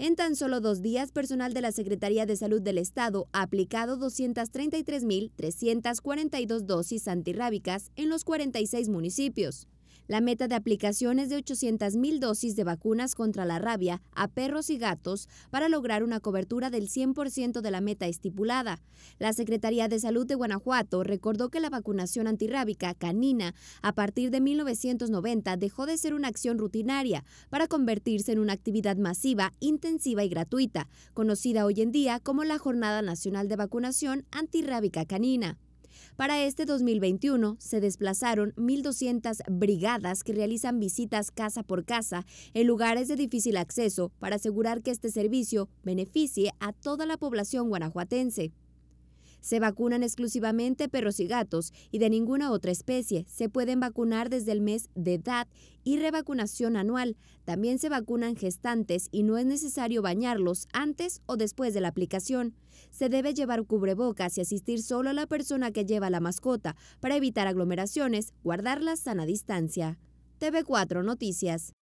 En tan solo dos días, personal de la Secretaría de Salud del Estado ha aplicado 233.342 dosis antirrábicas en los 46 municipios. La meta de aplicación es de 800.000 dosis de vacunas contra la rabia a perros y gatos para lograr una cobertura del 100% de la meta estipulada. La Secretaría de Salud de Guanajuato recordó que la vacunación antirrábica canina a partir de 1990 dejó de ser una acción rutinaria para convertirse en una actividad masiva, intensiva y gratuita, conocida hoy en día como la Jornada Nacional de Vacunación Antirrábica Canina. Para este 2021 se desplazaron 1.200 brigadas que realizan visitas casa por casa en lugares de difícil acceso para asegurar que este servicio beneficie a toda la población guanajuatense. Se vacunan exclusivamente perros y gatos y de ninguna otra especie. Se pueden vacunar desde el mes de edad y revacunación anual. También se vacunan gestantes y no es necesario bañarlos antes o después de la aplicación. Se debe llevar cubrebocas y asistir solo a la persona que lleva la mascota para evitar aglomeraciones, guardarlas la sana distancia. TV4 Noticias.